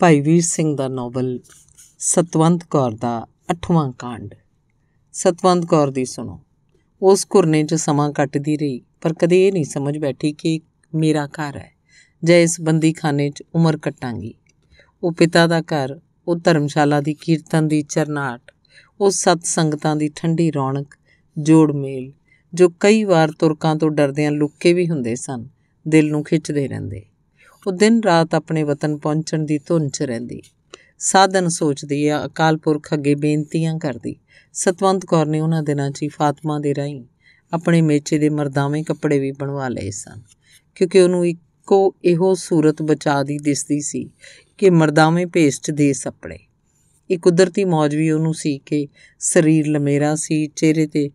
ਭਾਈ ਵੀਰ ਸਿੰਘ ਦਾ ਨੋਵਲ ਸਤਵੰਤ ਕੌਰ ਦਾ 8ਵਾਂ ਕਾਂਡ ਸਤਵੰਤ ਕੌਰ ਦੀ ਸੁਣੋ ਉਸ ਘੁਰਨੇ 'ਚ ਸਮਾਂ ਕੱਟਦੀ ਰਹੀ ਪਰ ਕਦੇ ਇਹ ਨਹੀਂ ਸਮਝ ਬੈਠੀ ਕਿ ਮੇਰਾ ਘਰ ਹੈ ਜਾਂ ਇਸ ਬੰਦੀਖਾਨੇ 'ਚ ਉਮਰ ਕੱਟਾਂਗੀ ਉਹ ਪਿਤਾ ਦਾ ਘਰ ਉਹ ਧਰਮਸ਼ਾਲਾ ਦੀ ਕੀਰਤਨ ਦੀ ਚਰਨਾਟ ਉਹ ਸਤ ਸੰਗਤਾਂ ਦੀ ਠੰਡੀ ਰੌਣਕ ਜੋੜ ਮੇਲ ਜੋ ਕਈ ਵਾਰ ਤੁਰਕਾਂ ਤੋਂ ਡਰਦਿਆਂ ਲੁੱਕੇ ਵੀ ਹੁੰਦੇ ਸਨ ਦਿਲ ਨੂੰ ਖਿੱਚਦੇ ਰਹਿੰਦੇ ਉਹ ਦਿਨ ਰਾਤ ਆਪਣੇ ਵਤਨ ਪਹੁੰਚਣ ਦੀ ਧੁਨ 'ਚ ਰਹਿੰਦੀ ਸਾਧਨ ਸੋਚਦੀ ਆ ਅਕਾਲ ਪੁਰਖ ਅੱਗੇ ਬੇਨਤੀਆਂ ਕਰਦੀ ਸਤਵੰਤ ਕੌਰ ਨੇ ਉਹਨਾਂ ਦਿਨਾਂ 'ਚ ਹੀ ਫਾਤਮਾ ਦੇ ਰਹੀ ਆਪਣੇ ਮੇਚੇ ਦੇ ਮਰਦਾਵੇਂ ਕੱਪੜੇ ਵੀ ਬਣਵਾ ਲਏ ਸਨ ਕਿਉਂਕਿ ਉਹਨੂੰ ਇੱਕੋ ਇਹੋ ਸੂਰਤ ਬਚਾ ਦੀ ਦਿਸਦੀ ਸੀ ਕਿ ਮਰਦਾਵੇਂ ਪੇਸਟ ਦੇ ਸੱਪੜੇ ਇਹ ਕੁਦਰਤੀ ਮੌਜ ਵੀ ਉਹਨੂੰ ਸੀ ਕਿ ਸਰੀਰ ਲਮੇਰਾ ਸੀ ਚਿਹਰੇ ਤੇ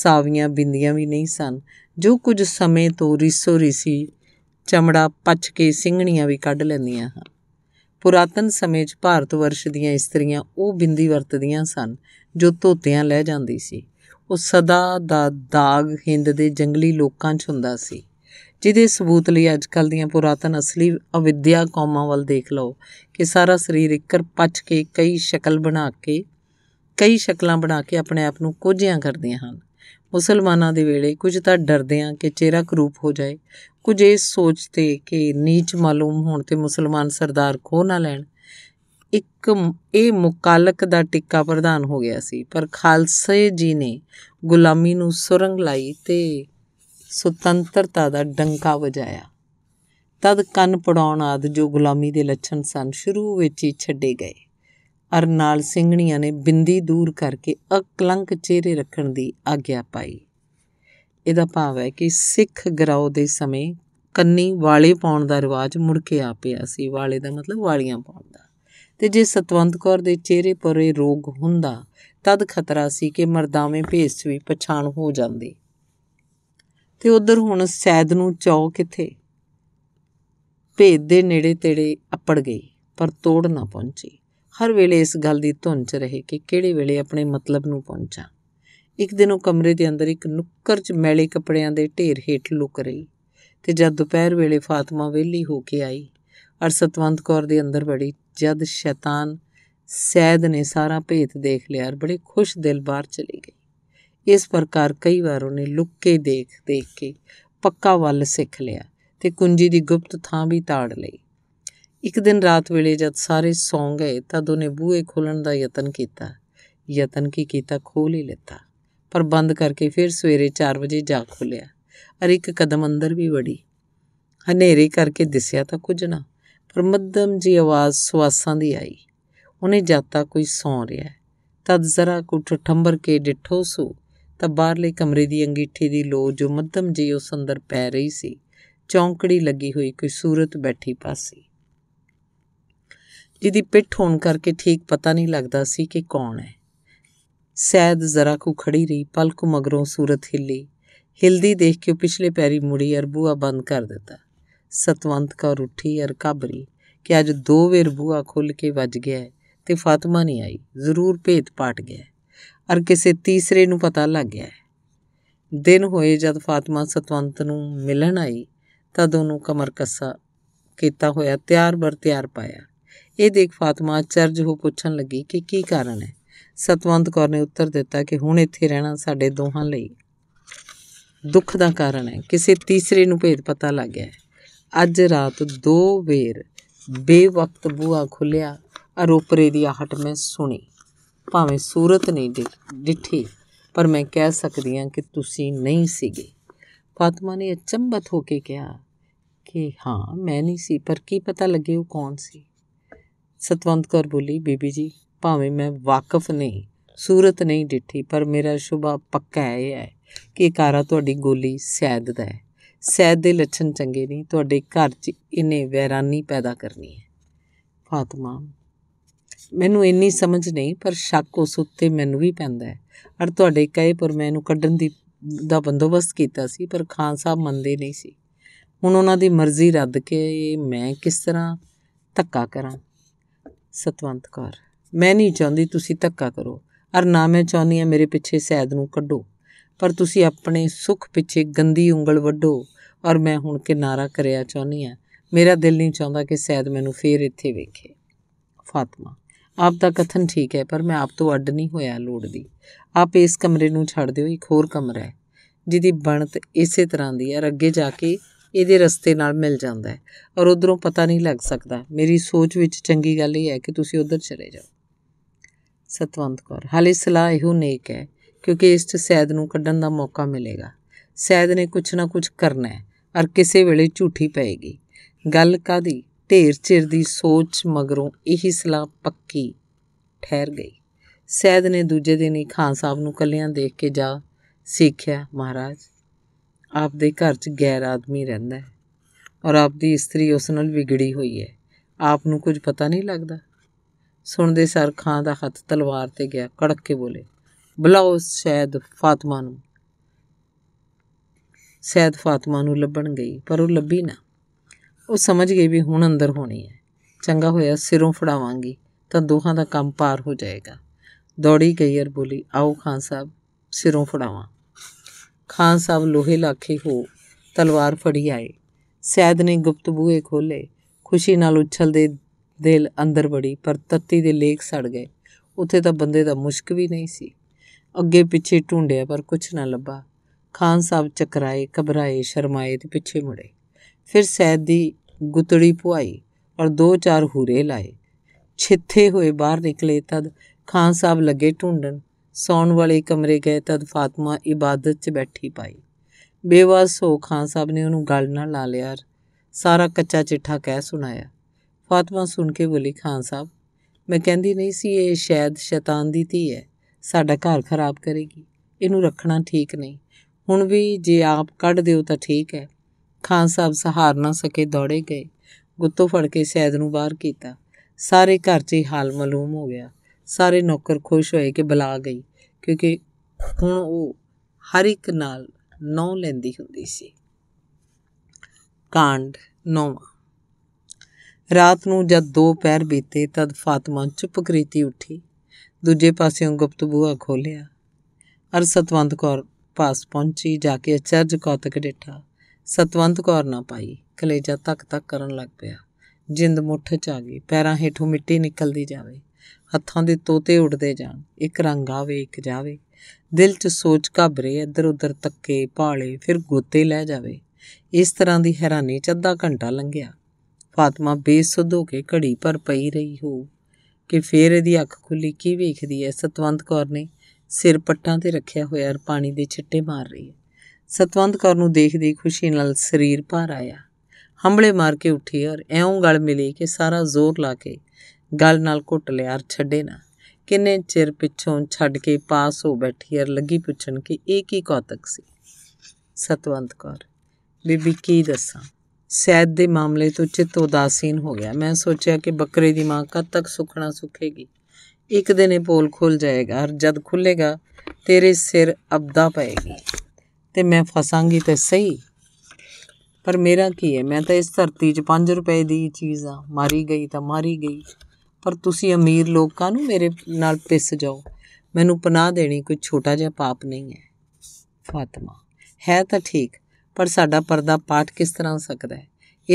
ਸਾਵੀਆਂ ਬਿੰਦੀਆਂ ਵੀ ਨਹੀਂ ਸਨ ਜੋ ਕੁਝ ਸਮੇਂ ਤੋਂ ਰਿਸੋ ਰਿਸੀ ਚਮੜਾ ਪੱਛ ਕੇ ਸਿੰਘਣੀਆਂ ਵੀ ਕੱਢ ਲੈਂਦੀਆਂ ਹਨ ਪੁਰਾਤਨ ਸਮੇਂ 'ਚ ਭਾਰਤ ਵਰਸ਼ ਦੀਆਂ ਇਸਤਰੀਆਂ ਉਹ ਬਿੰਦੀ ਵਰਤਦੀਆਂ ਸਨ ਜੋ ਧੋਤਿਆਂ ਲੈ ਜਾਂਦੀ ਸੀ ਉਹ ਸਦਾ ਦਾ ਦਾਗ ਹਿੰਦ ਦੇ ਜੰਗਲੀ ਲੋਕਾਂ 'ਚ ਹੁੰਦਾ ਸੀ ਜਿਹਦੇ ਸਬੂਤ ਲਈ ਅੱਜਕੱਲ ਦੀਆਂ ਪੁਰਾਤਨ ਅਸਲੀ ਅਵਿਦਿਆ ਕੌਮਾਂ ਵੱਲ ਦੇਖ ਲਓ ਕਿ ਸਾਰਾ ਸਰੀਰ ਇੱਕਰ ਪੱਛ ਕੇ ਕਈ ਸ਼ਕਲ ਬਣਾ ਕੇ ਕਈ ਸ਼ਕਲਾਂ ਬਣਾ ਕੇ ਆਪਣੇ ਆਪ ਨੂੰ ਕੋਝਿਆਂ ਕਰਦੀਆਂ ਹਨ ਮੁਸਲਮਾਨਾਂ ਦੇ ਵੇਲੇ ਕੁਝ ਤਾਂ ਡਰਦੇ ਆ ਕਿ ਚਿਹਰਾ ਕਰੂਪ ਹੋ ਜਾਏ ਕੁਝ ਇਸ ਸੋਚ ਤੇ ਕਿ ਨੀਚ ਮਾਲੂਮ ਹੋਣ ਤੇ ਮੁਸਲਮਾਨ ਸਰਦਾਰ ਖੋ ਨਾ ਲੈਣ ਇੱਕ ਇਹ ਮੁਕਾਲਕ ਦਾ ਟਿੱਕਾ ਪ੍ਰਧਾਨ ਹੋ ਗਿਆ ਸੀ ਪਰ ਖਾਲਸੇ ਜੀ ਨੇ ਗੁਲਾਮੀ ਨੂੰ ਸੁਰੰਗ ਲਾਈ ਤੇ ਸੁਤੰਤਰਤਾ ਦਾ ਡੰਕਾ ਵਜਾਇਆ ਤਦ ਕੰਨ ਪੜਾਉਣ ਆਦ ਜੋ ਗੁਲਾਮੀ ਦੇ ਲੱਛਣ ਸਨ ਸ਼ੁਰੂ ਵਿੱਚ ਹੀ ਛੱਡੇ ਗਏ ਅਰਨਾਲ ਸਿੰਘਣੀਆਂ ਨੇ ਬਿੰਦੀ ਦੂਰ ਕਰਕੇ ਅਕਲੰਕ ਚਿਹਰੇ ਰੱਖਣ ਦੀ ਆਗਿਆ ਪਾਈ ਇਹਦਾ ਭਾਵ ਹੈ ਕਿ ਸਿੱਖ ਗਰਾਉ ਦੇ ਸਮੇਂ ਕੰਨੀ ਵਾਲੇ ਪਾਉਣ ਦਾ ਰਿਵਾਜ ਮੁੜ ਕੇ ਆ ਪਿਆ ਸੀ ਵਾਲੇ ਦਾ ਮਤਲਬ ਵਾਲੀਆਂ ਪਾਉਣ ਦਾ ਤੇ ਜੇ ਸਤਵੰਤ ਕੌਰ ਦੇ ਚਿਹਰੇ ਪਰ ਇਹ ਰੋਗ ਹੁੰਦਾ ਤਦ ਖਤਰਾ ਸੀ ਕਿ ਮਰਦਾਵੇਂ ਭੇਸ ਵੀ ਪਛਾਣ ਹੋ ਜਾਂਦੀ ਤੇ ਉਧਰ ਹੁਣ ਸੈਦ ਨੂੰ ਚੌ ਕਿੱਥੇ ਭੇਦ ਦੇ ਨੇੜੇ ਤੇੜੇ ਅੱਪੜ ਗਈ ਪਰ ਤੋੜ ਨਾ ਪਹੁੰਚੀ ਹਰ ਵੇਲੇ ਇਸ ਗੱਲ ਦੀ ਧੁੰਚ 'ਚ ਰਹੇ ਕਿ ਕਿਹੜੇ ਵੇਲੇ ਆਪਣੇ ਮਤਲਬ ਨੂੰ ਪਹੁੰਚਾਂ ਇੱਕ ਦਿਨ ਉਹ ਕਮਰੇ ਦੇ ਅੰਦਰ ਇੱਕ ਨੁੱਕਰ 'ਚ ਮੈਲੇ ਕੱਪੜਿਆਂ ਦੇ ਢੇਰ ਹੇਠ ਲੁਕ ਰਹੀ ਤੇ ਜਦ ਦੁਪਹਿਰ ਵੇਲੇ ਫਾਤਿਮਾ ਵਿਹਲੀ ਹੋ ਕੇ ਆਈ ਅਰ ਸਤਵੰਤ ਕੌਰ ਦੇ ਅੰਦਰ ਬੜੀ ਜਦ ਸ਼ੈਤਾਨ ਸੈਦ ਨੇ ਸਾਰਾ ਭੇਤ ਦੇਖ ਲਿਆ ਔਰ ਬੜੇ ਖੁਸ਼ ਦਿਲ ਬਾਹਰ ਚਲੀ ਗਈ ਇਸ ਪ੍ਰਕਾਰ ਕਈ ਵਾਰ ਉਹਨੇ ਲੁੱਕ ਕੇ ਦੇਖ ਦੇਖ ਕੇ ਪੱਕਾ ਵੱਲ ਸਿੱਖ ਲਿਆ ਤੇ ਕੁੰਜੀ ਦੀ ਗੁਪਤ ਥਾਂ ਵੀ ਤਾੜ ਲਈ ਇੱਕ ਦਿਨ ਰਾਤ ਵੇਲੇ ਜਦ ਸਾਰੇ ਸੌਂ ਗਏ ਤਾਂ ਉਹਨੇ ਬੂਹੇ ਖੋਲਣ ਦਾ ਯਤਨ ਕੀਤਾ ਯਤਨ ਕੀ ਕੀਤਾ ਖੋਲ ਹੀ ਲਿੱਤਾ ਪਰ ਬੰਦ ਕਰਕੇ ਫਿਰ ਸਵੇਰੇ 4 ਵਜੇ ਜਾ ਖੋਲਿਆ ਅਰ ਇੱਕ ਕਦਮ ਅੰਦਰ ਵੀ ਵੜੀ ਹਨੇਰੇ ਕਰਕੇ ਦਿਸਿਆ ਤਾਂ ਕੁਝ ਨਾ ਪਰ ਮੱਧਮ ਜੀ ਆਵਾਜ਼ ਸਵਾਸਾਂ ਦੀ ਆਈ ਉਹਨੇ ਜਾਤਾ ਕੋਈ ਸੌ ਰਿਹਾ ਤਦ ਜ਼ਰਾ ਕੁ ਠੰਬਰ ਕੇ ਡਿਠੋ ਸੋ ਤਾਂ ਬਾਹਰਲੇ ਕਮਰੇ ਦੀ ਅੰਗੀਠੀ ਦੀ ਲੋ ਜੋ ਮੱਧਮ ਜੀ ਉਸ ਅੰਦਰ ਪੈ ਰਹੀ ਸੀ ਚੌਂਕੜੀ ਲੱਗੀ ਹੋਈ ਕੋਈ ਸੂਰਤ ਬੈਠੀ ਪਾਸੀ ਜਿਹਦੀ ਪਿੱਠ ਹੋਣ ਕਰਕੇ ਠੀਕ ਪਤਾ ਨਹੀਂ ਲੱਗਦਾ ਸੀ ਕਿ ਕੌਣ ਹੈ ਸੈਦ ਜ਼ਰਾ ਕੁ ਖੜੀ ਰਹੀ ਪਲ ਮਗਰੋਂ ਸੂਰਤ ਹਿੱਲੀ ਹਿਲਦੀ ਦੇਖ ਕੇ ਪਿਛਲੇ ਪੈਰੀ ਮੁੜੀ ਅਰਬੂਆ ਬੂਆ ਬੰਦ ਕਰ ਦਿੱਤਾ ਸਤਵੰਤ ਕੌਰ ਉੱਠੀ ਅਰ ਕਾਬਰੀ ਕਿ ਅੱਜ ਦੋ ਵੇਰ ਬੂਆ ਖੁੱਲ ਕੇ ਵੱਜ ਗਿਆ ਤੇ ਫਾਤਿਮਾ ਨਹੀਂ ਆਈ ਜ਼ਰੂਰ ਭੇਤ ਪਾਟ ਗਿਆ ਅਰ ਕਿਸੇ ਤੀਸਰੇ ਨੂੰ ਪਤਾ ਲੱਗ ਗਿਆ ਦਿਨ ਹੋਏ ਜਦ ਫਾਤਿਮਾ ਸਤਵੰਤ ਨੂੰ ਮਿਲਣ ਆਈ ਤਾਂ ਦੋਨੋਂ ਕਮਰ ਕੱਸਾ ਕੀਤਾ ਹੋਇਆ ਤਿਆਰ ਬਰ ਤਿਆਰ ਪਾਇਆ ਇਹ ਦੇਖ ਫਾਤਿਮਾ ਚਰਜ ਹੋ ਪੁੱਛਣ ਲੱਗੀ ਕਿ ਕੀ ਕਾਰਨ ਹੈ ਸਤਵੰਤ ਕੌਰ ਨੇ ਉੱਤਰ ਦਿੱਤਾ ਕਿ ਹੁਣ ਇੱਥੇ ਰਹਿਣਾ ਸਾਡੇ ਦੋਹਾਂ ਲਈ ਦੁੱਖ ਦਾ ਕਾਰਨ ਹੈ ਕਿਸੇ ਤੀਸਰੇ ਨੂੰ ਭੇਦ ਪਤਾ ਲੱਗ ਗਿਆ ਅੱਜ ਰਾਤ ਦੋ ਵੇਰ ਬੇਵਕਤ ਬੂਆ ਖੁੱਲਿਆ ਅਰੋਪਰੇ ਦੀ ਆਹਟ ਮੈਂ ਸੁਣੀ ਭਾਵੇਂ ਸੂਰਤ ਨਹੀਂ ਦਿੱਠੀ ਪਰ ਮੈਂ ਕਹਿ ਸਕਦੀ ਹਾਂ ਕਿ ਤੁਸੀਂ ਨਹੀਂ ਸੀਗੇ ਫਾਤਿਮਾ ਨੇ ਅਚੰਭਤ ਹੋ ਕੇ ਕਿਹਾ ਕਿ ਹਾਂ ਮੈਂ ਨਹੀਂ ਸੀ ਪਰ ਕੀ ਪਤਾ ਲੱਗੇ ਉਹ ਕੌਣ ਸੀ ਸਤਵੰਤ ਕੌਰ ਬੋਲੀ ਬੀਬੀ ਜੀ ਭਾਵੇਂ ਮੈਂ ਵਾਕਿਫ ਨਹੀਂ ਸੂਰਤ ਨਹੀਂ ਡਿੱਠੀ ਪਰ ਮੇਰਾ ਸ਼ੁਭਾ ਪੱਕਾ ਹੈ ਇਹ ਹੈ ਕਿ ਕਾਰਾ ਤੁਹਾਡੀ ਗੋਲੀ ਸੈਦ ਦਾ ਹੈ ਸੈਦ ਦੇ ਲੱਛਣ ਚੰਗੇ ਨਹੀਂ ਤੁਹਾਡੇ ਘਰ 'ਚ ਇਨੇ ਵੈਰਾਨੀ ਪੈਦਾ ਕਰਨੀ ਹੈ ਫਾਤਮਾ ਮੈਨੂੰ ਇੰਨੀ ਸਮਝ ਨਹੀਂ ਪਰ ਸ਼ੱਕ ਉਸ ਉੱਤੇ ਮੈਨੂੰ ਵੀ ਪੈਂਦਾ ਹੈ ਅਰ ਤੁਹਾਡੇ ਕਹੇ ਪਰ ਮੈਂ ਇਹਨੂੰ ਕੱਢਣ ਦੀ ਦਾ ਬੰਦੋਬਸਤ ਕੀਤਾ ਸੀ ਪਰ ਖਾਨ ਸਾਹਿਬ ਮੰਨਦੇ ਨਹੀਂ ਸੀ ਹੁਣ ਉਹਨਾਂ ਦੀ ਮਰਜ਼ੀ ਰੱਦ ਕੇ ਮੈਂ ਕਿਸ ਤਰ੍ਹਾਂ ਧੱਕਾ ਕਰਾਂ ਸਤਵੰਤ ਕੌਰ ਮੈਂ ਨਹੀਂ ਚਾਹੁੰਦੀ ਤੁਸੀਂ ਧੱਕਾ ਕਰੋ ਅਰ ਨਾ ਮੈਂ ਚਾਹੁੰਦੀ ਆ ਮੇਰੇ ਪਿੱਛੇ ਸੈਦ ਨੂੰ ਕੱਢੋ ਪਰ ਤੁਸੀਂ ਆਪਣੇ ਸੁੱਖ ਪਿੱਛੇ ਗੰਦੀ ਉਂਗਲ ਵੱਢੋ ਔਰ ਮੈਂ ਹੁਣ ਕਿਨਾਰਾ ਕਰਿਆ ਚਾਹੁੰਦੀ ਆ ਮੇਰਾ ਦਿਲ ਨਹੀਂ ਚਾਹੁੰਦਾ ਕਿ ਸੈਦ ਮੈਨੂੰ ਫੇਰ ਇੱਥੇ ਵੇਖੇ ਫਾਤਮਾ ਆਪ ਦਾ ਕਥਨ ਠੀਕ ਹੈ ਪਰ ਮੈਂ ਆਪ ਤੋਂ ਅੱਡ ਨਹੀਂ ਹੋਇਆ ਲੋੜਦੀ ਆਪ ਇਸ ਕਮਰੇ ਨੂੰ ਛੱਡ ਦਿਓ ਇੱਕ ਹੋਰ ਕਮਰਾ ਹੈ ਜਿਹਦੀ ਬਣਤ ਇਸੇ ਤਰ੍ਹਾਂ ਦੀ ਹੈ ਅੱਗੇ ਜਾ ਕੇ ਇਹਦੇ ਰਸਤੇ ਨਾਲ ਮਿਲ ਜਾਂਦਾ ਹੈ ਔਰ ਉਧਰੋਂ ਪਤਾ ਨਹੀਂ ਲੱਗ ਸਕਦਾ ਮੇਰੀ ਸੋਚ ਵਿੱਚ ਚੰਗੀ ਗੱਲ ਇਹ ਹੈ ਕਿ ਤੁਸੀਂ ਉਧਰ ਚਲੇ ਜਾਓ ਸਤਵੰਤ ਕੌਰ ਹਾਲੇ ਸਲਾਹ ਇਹੋ ਨੇਕ ਹੈ ਕਿਉਂਕਿ ਇਸ 'ਚ ਸੈਦ ਨੂੰ ਕੱਢਣ ਦਾ ਮੌਕਾ ਮਿਲੇਗਾ ਸੈਦ ਨੇ ਕੁਛ ਨਾ ਕੁਛ ਕਰਨਾ ਹੈ ਔਰ ਕਿਸੇ ਵੇਲੇ ਝੂਠੀ ਪਏਗੀ ਗੱਲ ਕਾਦੀ ਢੇਰ ਚਿਰ ਦੀ ਸੋਚ ਮਗਰੋਂ ਇਹੀ ਸਲਾਹ ਪੱਕੀ ਠਹਿਰ ਗਈ ਸੈਦ ਨੇ ਦੂਜੇ ਦਿਨ ਹੀ ਖਾਨ ਸਾਹਿਬ ਨੂੰ ਕੱਲਿਆਂ ਦੇਖ ਕੇ ਜਾ ਸਿੱਖਿਆ ਮਹਾਰਾਜ ਆਪਦੇ ਘਰ 'ਚ ਗੈਰ ਆਦਮੀ ਰਹਿੰਦਾ ਹੈ ਔਰ ਆਪਦੀ ਇਸਤਰੀ ਉਸ ਨਾਲ ਵਿਗੜੀ ਹੋਈ ਹੈ ਆਪ ਨੂੰ ਕੁਝ ਪਤਾ ਨਹੀਂ ਲੱਗਦਾ ਸੁਣਦੇ ਸਰ ਖਾਂ ਦਾ ਹੱਥ ਤਲਵਾਰ ਤੇ ਗਿਆ ਕੜਕ ਕੇ ਬੋਲੇ ਬਲਾਓ ਸ਼ਾਇਦ ਫਾਤਮਾ ਨੂੰ ਸੈਦ ਫਾਤਮਾ ਨੂੰ ਲੱਭਣ ਗਈ ਪਰ ਉਹ ਲੱਭੀ ਨਾ ਉਹ ਸਮਝ ਗਈ ਵੀ ਹੁਣ ਅੰਦਰ ਹੋਣੀ ਹੈ ਚੰਗਾ ਹੋਇਆ ਸਿਰੋਂ ਫੜਾਵਾਂਗੀ ਤਾਂ ਦੋਹਾਂ ਦਾ ਕੰਮ ਪਾਰ ਹੋ ਜਾਏਗਾ ਦੌੜੀ ਗਈ ਅਰ ਬੋਲੀ ਆਓ ਖਾਨ ਸਾਹਿਬ ਸਿਰੋਂ ਫੜਾਵਾਂ ਖਾਨ ਸਾਹਿਬ ਲੋਹੇ ਲਾਖੇ ਹੋ ਤਲਵਾਰ ਫੜੀ ਆਏ ਸੈਦ ਨੇ ਗੁਪਤ ਬੂਹੇ ਖੋਲੇ ਖੁਸ਼ੀ ਨਾਲ ਉਛਲਦੇ ਦਿਲ ਅੰਦਰ ਵੜੀ ਪਰ ਤੱਤੀ ਦੇ ਲੇਖ ਸੜ ਗਏ ਉੱਥੇ ਤਾਂ ਬੰਦੇ ਦਾ ਮੁਸ਼ਕ ਵੀ ਨਹੀਂ ਸੀ ਅੱਗੇ ਪਿੱਛੇ ਢੂੰਡਿਆ ਪਰ ਕੁਝ ਨਾ ਲੱਭਾ ਖਾਨ ਸਾਹਿਬ ਚਕਰਾਏ ਘਬਰਾਏ ਸ਼ਰਮਾਏ ਤੇ ਪਿੱਛੇ ਮੁੜੇ ਫਿਰ ਸੈਦ ਦੀ ਗੁਤੜੀ ਪੁਆਈ ਔਰ ਦੋ ਚਾਰ ਹੂਰੇ ਲਾਏ ਛਿੱਥੇ ਹੋਏ ਬਾਹਰ ਨਿਕਲੇ ਤਦ ਖਾਨ ਸਾਹਿਬ ਲੱਗੇ ਢੂੰਡਣ ਸੌਣ ਵਾਲੇ ਕਮਰੇ ਗਏ ਤਦ ਫਾਤਮਾ ਇਬਾਦਤ 'ਚ ਬੈਠੀ ਪਾਈ ਬੇਵਾਸ ਹੋ ਖਾਨ ਸਾਹਿਬ ਨੇ ਉਹਨੂੰ ਗੱਲ ਨਾਲ ਲਾ ਲਿਆ ਸਾਰਾ ਕੱਚਾ ਚਿੱਠਾ ਕਹਿ ਸੁਣਾਇਆ ਫਾਤਮਾ ਸੁਣ ਕੇ ਬੋਲੀ ਖਾਨ ਸਾਹਿਬ ਮੈਂ ਕਹਿੰਦੀ ਨਹੀਂ ਸੀ ਇਹ ਸ਼ਾਇਦ ਸ਼ੈਤਾਨ ਦੀ ਧੀ ਹੈ ਸਾਡਾ ਘਰ ਖਰਾਬ ਕਰੇਗੀ ਇਹਨੂੰ ਰੱਖਣਾ ਠੀਕ ਨਹੀਂ ਹੁਣ ਵੀ ਜੇ ਆਪ ਕੱਢ ਦਿਓ ਤਾਂ ਠੀਕ ਹੈ ਖਾਨ ਸਾਹਿਬ ਸਹਾਰ ਨਾ ਸਕੇ ਦੌੜੇ ਗਏ ਗੁੱਤੋ ਫੜ ਕੇ ਸੈਦ ਨੂੰ ਬਾਹਰ ਕੀਤਾ ਸਾਰੇ ਘਰ 'ਚ ਹੀ ਹਾਲ ਮਾਲੂਮ ਹੋ ਗਿਆ ਸਾਰੇ ਨੌਕਰ ਖੁਸ਼ ਹੋਏ ਕਿ ਬੁਲਾ ਗਈ ਕਿਉਂਕਿ ਹੁਣ ਉਹ ਹਰ ਇੱਕ ਨਾਲ ਨੌ ਲੈਂਦੀ ਹੁੰਦੀ ਸੀ ਕਾਂਡ ਨੌਵਾਂ ਰਾਤ ਨੂੰ ਜਦ ਦੋ ਪੈਰ ਬੀਤੇ ਤਦ ਫਾਤਮਾ ਚੁੱਪ ਕਰੀਤੀ ਉੱਠੀ ਦੂਜੇ ਪਾਸਿਓਂ ਗੁਪਤ ਬੂਹਾ ਖੋਲਿਆ ਅਰ ਸਤਵੰਤ ਕੌਰ ਪਾਸ ਪਹੁੰਚੀ ਜਾ ਕੇ ਅਚਰਜ ਕੌਤਕ ਡੇਟਾ ਸਤਵੰਤ ਕੌਰ ਨਾ ਪਾਈ ਕਲੇਜਾ ਤੱਕ ਤੱਕ ਕਰਨ ਲੱਗ ਪਿਆ ਜਿੰਦ ਮੁੱਠ ਚ ਆ ਗਈ ਪੈਰਾਂ ਹੇਠੋਂ ਮਿੱਟੀ ਨਿਕਲਦੀ ਜਾਵੇ ਹੱਥਾਂ ਦੇ ਤੋਤੇ ਉੱਡਦੇ ਜਾਣ ਇੱਕ ਰੰਗ ਆਵੇ ਇੱਕ ਜਾਵੇ ਦਿਲ 'ਚ ਸੋਚ ਘਬਰੇ ਇੱਧਰ ਉੱਧਰ ਤੱਕੇ ਭਾਲੇ ਫਿਰ ਗੋਤੇ ਲੈ ਜਾਵੇ ਇਸ ਤਰ੍ਹਾਂ ਦੀ ਹੈਰਾਨੀ ਚ ਅੱਧਾ ਘੰਟਾ ਲੰਘਿਆ ਫਾਤਮਾ ਬੇਸੁੱਧ ਹੋ ਕੇ ਘੜੀ ਪਰ ਪਈ ਰਹੀ ਹੋ ਕਿ ਫੇਰ ਇਹਦੀ ਅੱਖ ਖੁੱਲੀ ਕੀ ਵੇਖਦੀ ਐ ਸਤਵੰਤ ਕੌਰ ਨੇ ਸਿਰ ਪੱਟਾਂ ਤੇ ਰੱਖਿਆ ਹੋਇਆ ਔਰ ਪਾਣੀ ਦੇ ਛਿੱਟੇ ਮਾਰ ਰਹੀ ਐ ਸਤਵੰਤ ਕੌਰ ਨੂੰ ਦੇਖਦੀ ਖੁਸ਼ੀ ਨਾਲ ਸਰੀਰ ਭਰ ਆਇਆ ਹੰਬਲੇ ਮਾਰ ਕੇ ਉੱਠੀ ਔਰ ਐਉਂ ਗਲ ਮਿਲੀ ਕਿ ਸਾਰਾ ਜ਼ੋਰ ਲਾ ਕੇ ਗਲ ਨਾਲ ਘੁੱਟ ਲਿਆ ਔਰ ਛੱਡੇ ਨਾ ਕਿੰਨੇ ਚਿਰ ਪਿੱਛੋਂ ਛੱਡ ਕੇ ਪਾਸ ਹੋ ਬੈਠੀ ਔਰ ਲੱਗੀ ਪੁੱਛਣ ਕਿ ਇਹ ਕੀ ਕੌਤਕ ਸੀ ਸਤਵੰਤ ਕੌਰ ਬੀਬੀ ਕੀ ਦੱਸਾਂ ਸੈਦ ਦੇ ਮਾਮਲੇ ਤੋਂ ਚਿੱਤ ਉਦਾਸੀਨ ਹੋ ਗਿਆ ਮੈਂ ਸੋਚਿਆ ਕਿ ਬੱਕਰੇ ਦੀ ਮਾਂ ਕਦ ਤੱਕ ਸੁਖਣਾ ਸੁਖੇਗੀ ਇੱਕ ਦਿਨ ਇਹ ਪੋਲ ਖੁੱਲ ਜਾਏਗਾ ਔਰ ਜਦ ਖੁੱਲੇਗਾ ਤੇਰੇ ਸਿਰ ਅਬਦਾ ਪਏਗੀ ਤੇ ਮੈਂ ਫਸਾਂਗੀ ਤੇ ਸਹੀ ਪਰ ਮੇਰਾ ਕੀ ਹੈ ਮੈਂ ਤਾਂ ਇਸ ਧਰਤੀ 'ਚ 5 ਰੁਪਏ ਦੀ ਚੀਜ਼ ਆ ਮਾਰੀ ਗਈ ਤਾਂ ਮਾਰੀ ਗਈ ਪਰ ਤੁਸੀਂ ਅਮੀਰ ਲੋਕਾਂ ਨੂੰ ਮੇਰੇ ਨਾਲ ਪਿਸ ਜਾਓ ਮੈਨੂੰ ਪਨਾਹ ਦੇਣੀ ਕੋਈ ਛੋਟਾ ਜਿਹਾ ਪਾਪ ਨਹੀਂ ਹੈ ਫਾਤਿਮਾ ਹੈ ਤਾਂ ਠੀਕ ਪਰ ਸਾਡਾ ਪਰਦਾ ਪਾਠ ਕਿਸ ਤਰ੍ਹਾਂ ਹੋ ਸਕਦਾ ਹੈ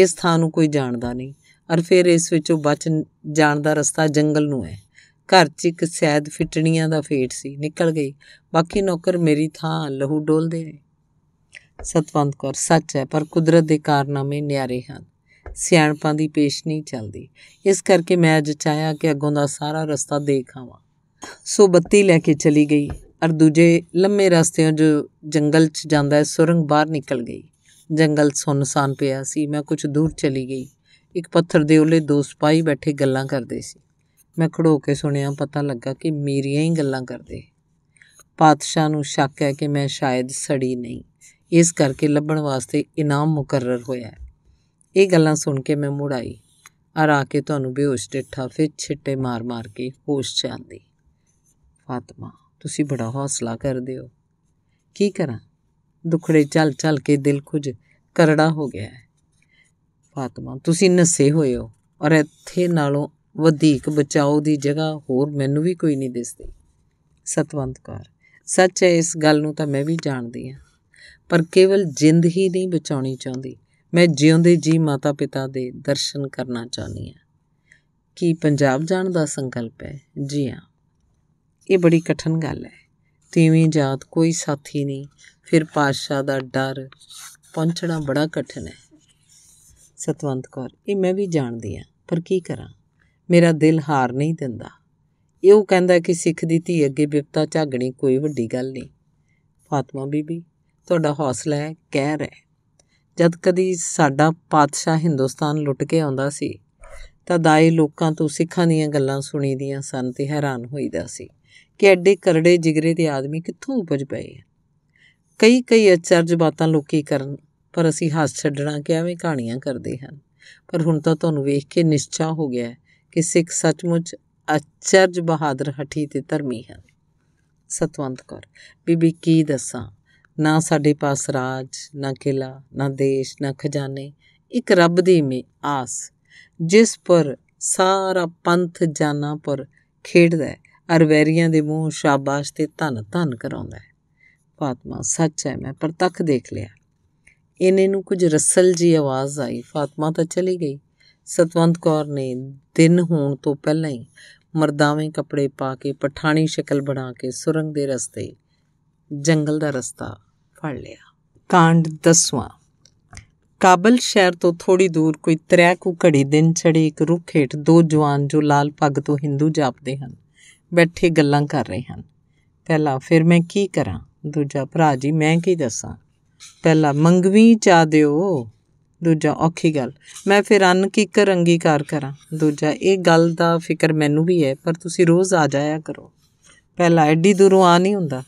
ਇਸ ਥਾਂ ਨੂੰ ਕੋਈ ਜਾਣਦਾ ਨਹੀਂ ਔਰ ਫਿਰ ਇਸ ਵਿੱਚੋਂ ਬਚ ਜਾਣ ਦਾ ਰਸਤਾ ਜੰਗਲ ਨੂੰ ਹੈ ਘਰ 'ਚ ਇੱਕ ਸੈਦ ਫਿਟਣੀਆਂ ਦਾ ਫੇਟ ਸੀ ਨਿਕਲ ਗਈ ਬਾਕੀ ਨੌਕਰ ਮੇਰੀ ਥਾਂ ਲਹੂ ਡੋਲਦੇ ਨੇ ਸਤਵੰਤ ਕੌਰ ਸੱਚ ਹੈ ਪਰ ਕੁਦਰਤ ਦੇ ਕਾਰਨਾਮੇ ਨਿਆਰੇ ਹਨ ਸਿਆਣਪਾਂ ਦੀ ਪੇਸ਼ ਨਹੀਂ ਚੱਲਦੀ ਇਸ ਕਰਕੇ ਮੈਂ ਅੱਜ ਚਾਹਿਆ ਕਿ ਅੱਗੋਂ ਦਾ ਸਾਰਾ ਰਸਤਾ ਦੇਖਾਂ ਸੋ ਬੱਤੀ ਲੈ ਕੇ ਚਲੀ ਗਈ ਔਰ ਦੂਜੇ ਲੰਮੇ ਰਸਤਿਓਂ ਜੋ ਜੰਗਲ 'ਚ ਜਾਂਦਾ ਹੈ ਸੁਰੰਗ ਬਾਹਰ ਨਿਕਲ ਗਈ ਜੰਗਲ ਸੁੰਨਸਾਨ ਪਿਆ ਸੀ ਮੈਂ ਕੁਝ ਦੂਰ ਚਲੀ ਗਈ ਇੱਕ ਪੱਥਰ ਦੇ ਉੱਲੇ ਦੋ ਸਿਪਾਹੀ ਬੈਠੇ ਗੱਲਾਂ ਕਰਦੇ ਸੀ ਮੈਂ ਖੜੋ ਕੇ ਸੁਣਿਆ ਪਤਾ ਲੱਗਾ ਕਿ ਮੇਰੀਆਂ ਹੀ ਗੱਲਾਂ ਕਰਦੇ ਪਾਤਸ਼ਾਹ ਨੂੰ ਸ਼ੱਕ ਹੈ ਕਿ ਮੈਂ ਸ਼ਾਇਦ ਸੜੀ ਨਹੀਂ ਇਸ ਕਰਕੇ ਲੱਭਣ ਵਾਸਤੇ ਇਨਾਮ ਮੁਕਰਰ ਹੋਇਆ ਇਹ ਗੱਲਾਂ ਸੁਣ ਕੇ ਮੈਂ ਮੁੜ ਆਈ ਔਰ ਆ ਕੇ ਤੁਹਾਨੂੰ ਬੇਹੋਸ਼ ਡਿੱਠਾ ਫਿਰ ਛਿੱਟੇ ਮਾਰ-ਮਾਰ ਕੇ ਹੋਸ਼ ਚ ਆਂਦੀ ਫਾਤਮਾ ਤੁਸੀਂ ਬੜਾ ਹੌਸਲਾ ਕਰਦੇ ਹੋ ਕੀ ਕਰਾਂ ਦੁਖੜੇ ਚਲ ਚਲ ਕੇ ਦਿਲ ਕੁਝ ਕਰੜਾ ਹੋ ਗਿਆ ਹੈ ਫਾਤਮਾ ਤੁਸੀਂ ਨਸੇ ਹੋਏ ਹੋ ਔਰ ਇੱਥੇ ਨਾਲੋਂ ਵਧੇਕ ਬਚਾਓ ਦੀ ਜਗ੍ਹਾ ਹੋਰ ਮੈਨੂੰ ਵੀ ਕੋਈ ਨਹੀਂ ਦਿਸਦੀ ਸਤਵੰਤ ਕੌਰ ਸੱਚ ਹੈ ਇਸ ਗੱਲ ਨੂੰ ਤਾਂ ਮੈਂ ਵੀ ਜਾਣਦੀ ਹਾਂ ਪਰ ਕੇਵਲ ਜਿੰਦ ਹੀ ਨਹੀਂ ਬਚਾਉਣੀ ਚਾਹੁੰਦੀ ਮੈਂ ਜਿਉਂਦੇ ਜੀ ਮਾਤਾ ਪਿਤਾ ਦੇ ਦਰਸ਼ਨ ਕਰਨਾ ਚਾਹੁੰਦੀ ਹਾਂ ਕੀ ਪੰਜਾਬ ਜਾਣ ਦਾ ਸੰਕਲਪ ਹੈ ਜੀ ਹਾਂ ਇਹ ਬੜੀ ਕਠਨ ਗੱਲ ਹੈ ਤੀਵੀਂ ਜਾਤ ਕੋਈ ਸਾਥੀ ਨਹੀਂ ਫਿਰ ਪਾਸ਼ਾ ਦਾ ਡਰ ਪਹੁੰਚਣਾ ਬੜਾ ਕਠਨ ਹੈ ਸਤਵੰਤ ਕੌਰ ਇਹ ਮੈਂ ਵੀ ਜਾਣਦੀ ਆ ਪਰ ਕੀ ਕਰਾਂ ਮੇਰਾ ਦਿਲ ਹਾਰ ਨਹੀਂ ਦਿੰਦਾ ਇਹ ਉਹ ਕਹਿੰਦਾ ਕਿ ਸਿੱਖ ਦੀ ਧੀ ਅੱਗੇ ਵਿਪਤਾ ਝਾਗਣੀ ਕੋਈ ਵੱਡੀ ਗੱਲ ਨਹੀਂ ਫਾਤਮਾ ਬੀਬੀ ਤੁਹਾਡਾ ਹੌਸਲਾ ਹੈ ਕਹਿ ਰਹਿ ਜਦ ਕਦੀ ਸਾਡਾ ਪਾਤਸ਼ਾਹ ਹਿੰਦੁਸਤਾਨ ਲੁੱਟ ਕੇ ਆਉਂਦਾ ਸੀ ਤਾਂ ਦਾਇ ਲੋਕਾਂ ਤੋਂ ਸਿੱਖਾਂ ਦੀਆਂ ਗੱਲਾਂ ਸੁਣੀਦੀਆਂ ਸਨ ਤੇ ਹੈਰਾਨ ਹੋਈਦਾ ਸੀ ਕਿ ਐਡੇ ਕਰੜੇ ਜਿਗਰੇ ਦੇ ਆਦਮੀ ਕਿੱਥੋਂ ਉਪਜ ਪਏ ਆ ਕਈ ਕਈ ਅਚਰਜ ਬਾਤਾਂ ਲੋਕੀ ਕਰਨ ਪਰ ਅਸੀਂ ਹੱਸ ਛੱਡਣਾ ਕਿ ਐਵੇਂ ਕਹਾਣੀਆਂ ਕਰਦੇ ਹਨ ਪਰ ਹੁਣ ਤਾਂ ਤੁਹਾਨੂੰ ਵੇਖ ਕੇ ਨਿਸ਼ਚਾ ਹੋ ਗਿਆ ਕਿ ਸਿੱਖ ਸੱਚਮੁੱਚ ਅਚਰਜ ਬਹਾਦਰ ਹਠੀ ਤੇ ਧਰਮੀ ਹਨ ਸਤਵੰਤ ਕੌਰ ਬੀਬੀ ਕੀ ਦੱਸਾਂ ਨਾ ਸਾਡੇ ਪਾਸ ਰਾਜ ਨਾ ਕਿਲਾ ਨਾ ਦੇਸ਼ ਨਾ ਖਜ਼ਾਨੇ ਇੱਕ ਰੱਬ ਦੀ ਮੇ ਆਸ ਜਿਸ ਪਰ ਸਾਰਾ ਪੰਥ ਜਾਨਾ ਪਰ ਖੇਡਦਾ ਹੈ ਹਰ ਵੈਰੀਆਂ ਦੇ ਮੂੰਹ ਸ਼ਾਬਾਸ਼ ਤੇ ਧੰਨ ਧੰਨ ਕਰਾਉਂਦਾ ਹੈ ਫਾਤਮਾ ਸੱਚ ਹੈ ਮੈਂ ਪ੍ਰਤੱਖ ਦੇਖ ਲਿਆ ਇਹਨੇ ਨੂੰ ਕੁਝ ਰਸਲ ਜੀ ਆਵਾਜ਼ ਆਈ ਫਾਤਮਾ ਤਾਂ ਚਲੀ ਗਈ ਸਤਵੰਤ ਕੌਰ ਨੇ ਦਿਨ ਹੋਣ ਤੋਂ ਪਹਿਲਾਂ ਹੀ ਮਰਦਾਵੇਂ ਕੱਪੜੇ ਪਾ ਕੇ ਪਠਾਣੀ ਸ਼ਕਲ ਬਣਾ ਕੇ ਸੁਰੰਗ ਦੇ ਰਸਤੇ ਜੰਗਲ ਦਾ ਰਸਤਾ ਫੜ ਲਿਆ ਕਾਂਡ 10ਵਾਂ ਕਾਬਲ ਸ਼ਹਿਰ ਤੋਂ ਥੋੜੀ ਦੂਰ ਕੋਈ ਤਰੇਕੂ ਘੜੀ ਦਿਨ ਚੜੇ ਇੱਕ ਰੁੱਖ ਹੇਠ ਦੋ ਜਵਾਨ ਜੋ ਲਾਲ ਪੱਗ ਤੋਂ ਹਿੰਦੂ ਜਾਪਦੇ ਹਨ ਬੈਠੇ ਗੱਲਾਂ ਕਰ ਰਹੇ ਹਨ ਪਹਿਲਾ ਫਿਰ ਮੈਂ ਕੀ ਕਰਾਂ ਦੂਜਾ ਭਰਾ ਜੀ ਮੈਂ ਕੀ ਦੱਸਾਂ ਪਹਿਲਾ ਮੰਗਵੀ ਚਾ ਦਿਓ ਦੂਜਾ ਔਖੀ ਗੱਲ ਮੈਂ ਫਿਰ ਅੰਨ ਕੀ ਕਰ ਅੰਗੀਕਾਰ ਕਰਾਂ ਦੂਜਾ ਇਹ ਗੱਲ ਦਾ ਫਿਕਰ ਮੈਨੂੰ ਵੀ ਹੈ ਪਰ ਤੁਸੀਂ ਰੋਜ਼ ਆ ਜਾਇਆ ਕਰੋ ਪਹਿਲਾ ਐਡੀ ਦੂਰੋਂ ਆ ਨਹੀਂ ਹੁੰਦਾ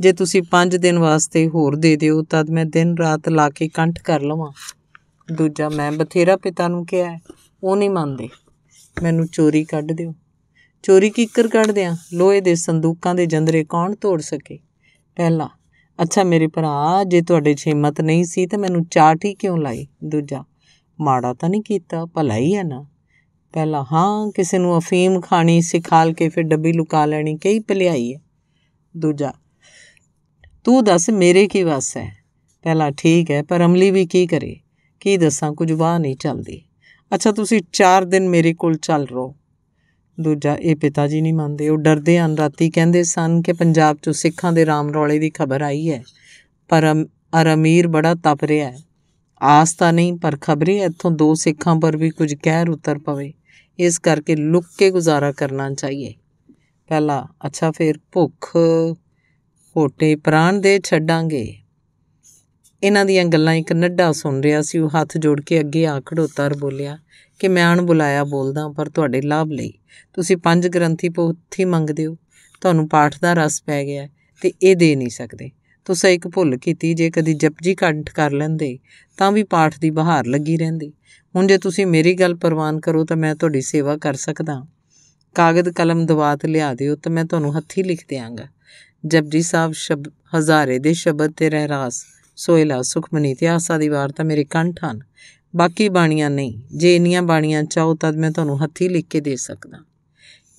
ਜੇ ਤੁਸੀਂ 5 ਦਿਨ ਵਾਸਤੇ ਹੋਰ ਦੇ ਦਿਓ ਤਦ ਮੈਂ ਦਿਨ ਰਾਤ ਲਾ ਕੇ ਕੰਠ ਕਰ ਲਵਾਂ ਦੂਜਾ ਮੈਂ ਬਥੇਰਾ ਪਿਤਾ ਨੂੰ ਕਿਹਾ ਉਹ ਨਹੀਂ ਮੰਨਦੇ ਮੈਨੂੰ ਚੋਰੀ ਕੱਢ ਦਿਓ ਚੋਰੀ ਕੀਕਰ ਕੱਢਦੇ ਆ ਲੋਹੇ ਦੇ ਸੰਦੂਕਾਂ ਦੇ ਜੰਦਰੇ ਕੌਣ ਤੋੜ ਸਕੇ ਪਹਿਲਾ ਅੱਛਾ ਮੇਰੇ ਭਰਾ ਜੇ ਤੁਹਾਡੇ ਛੇਮਤ ਨਹੀਂ ਸੀ ਤਾਂ ਮੈਨੂੰ ਚਾਟ ਹੀ ਕਿਉਂ ਲਾਈ ਦੂਜਾ ਮਾੜਾ ਤਾਂ ਨਹੀਂ ਕੀਤਾ ਭਲਾ ਹੀ ਹੈ ਨਾ ਪਹਿਲਾ ਹਾਂ ਕਿਸੇ ਨੂੰ ਅਫੀਮ ਖਾਣੀ ਸਿਖਾਲ ਕੇ ਫਿਰ ਡੱਬੀ ਲੁਕਾ ਲੈਣੀ ਕਈ ਭਲਾਈ ਹੈ ਦੂਜਾ ਤੂੰ ਦੱਸ ਮੇਰੇ ਕੀ ਵਾਸ ਹੈ ਪਹਿਲਾ ਠੀਕ ਹੈ ਪਰ ਅਮਲੀ ਵੀ ਕੀ ਕਰੇ ਕੀ ਦੱਸਾਂ ਕੁਝ ਵਾਹ ਨਹੀਂ ਚੱਲਦੀ ਅੱਛਾ ਤੁਸੀਂ 4 ਦਿਨ ਮੇਰੇ ਕੋਲ ਚੱਲ ਰਹੋ ਦੂਜਾ ਇਹ ਪਿਤਾ ਜੀ ਨਹੀਂ ਮੰਨਦੇ ਉਹ ਡਰਦੇ ਹਨ ਰਾਤੀ ਕਹਿੰਦੇ ਸਨ ਕਿ ਪੰਜਾਬ ਚੋਂ ਸਿੱਖਾਂ ਦੇ ਰਾਮ ਰੌਲੇ ਦੀ ਖਬਰ ਆਈ ਹੈ ਪਰ ਅਰਮੀਰ ਬੜਾ ਤਪ ਰਿਹਾ ਹੈ ਆਸ ਤਾਂ ਨਹੀਂ ਪਰ ਖਬਰੇ ਇੱਥੋਂ ਦੋ ਸਿੱਖਾਂ ਪਰ ਵੀ ਕੁਝ ਕਹਿਰ ਉਤਰ ਪਵੇ ਇਸ ਕਰਕੇ ਲੁੱਕ ਕੇ ਗੁਜ਼ਾਰਾ ਕਰਨਾ ਚਾਹੀਏ ਪਹਿਲਾ ਅੱਛਾ ਫਿਰ ਭੁੱਖ ਹੋਟੇ ਪ੍ਰਾਣ ਦੇ ਛੱਡਾਂਗੇ ਇਹਨਾਂ ਦੀਆਂ ਗੱਲਾਂ ਇੱਕ ਨੱਡਾ ਸੁਣ ਰਿਹਾ ਸੀ ਉਹ ਹੱਥ ਜੋੜ ਕੇ ਅੱਗੇ ਆ ਖੜੋਤਾਰ ਬੋਲਿਆ ਕਿ ਮੈਂ ਆਣ ਬੁਲਾਇਆ ਬੋਲਦਾ ਪਰ ਤੁਹਾਡੇ ਲਾਭ ਲਈ ਤੁਸੀਂ ਪੰਜ ਗ੍ਰੰਥੀ ਪੋਥੀ ਮੰਗਦੇ ਹੋ ਤੁਹਾਨੂੰ ਪਾਠ ਦਾ ਰਸ ਪੈ ਗਿਆ ਤੇ ਇਹ ਦੇ ਨਹੀਂ ਸਕਦੇ ਤੁਸੀਂ ਇੱਕ ਭੁੱਲ ਕੀਤੀ ਜੇ ਕਦੀ ਜਪਜੀ ਕੰਠ ਕਰ ਲੈਂਦੇ ਤਾਂ ਵੀ ਪਾਠ ਦੀ ਬਹਾਰ ਲੱਗੀ ਰਹਿੰਦੀ ਹੁਣ ਜੇ ਤੁਸੀਂ ਮੇਰੀ ਗੱਲ ਪ੍ਰਵਾਨ ਕਰੋ ਤਾਂ ਮੈਂ ਤੁਹਾਡੀ ਸੇਵਾ ਕਰ ਸਕਦਾ ਕਾਗਜ਼ ਕਲਮ ਦਵਾਤ ਲਿਆ ਦਿਓ ਤਾਂ ਮੈਂ ਤੁਹਾਨੂੰ ਹੱਥੀ ਲਿਖ ਦਿਆਂਗਾ ਜਪਜੀ ਸਾਹਿਬ ਹਜ਼ਾਰੇ ਦੇ ਸ਼ਬਦ ਤੇ ਰਹਿਰਾਸ ਸੋਇਲਾ ਸੁਖਮਨੀ ਤੇ ਆਸਾ ਦੀ ਵਾਰ ਤਾਂ ਮੇਰੇ ਕੰਠ ਹਨ ਬਾਕੀ ਬਾਣੀਆਂ ਨਹੀਂ ਜੇ ਇੰਨੀਆਂ ਬਾਣੀਆਂ ਚਾਹੋ ਤਦ ਮੈਂ ਤੁਹਾਨੂੰ ਹੱਥੀ ਲਿਖ ਕੇ ਦੇ ਸਕਦਾ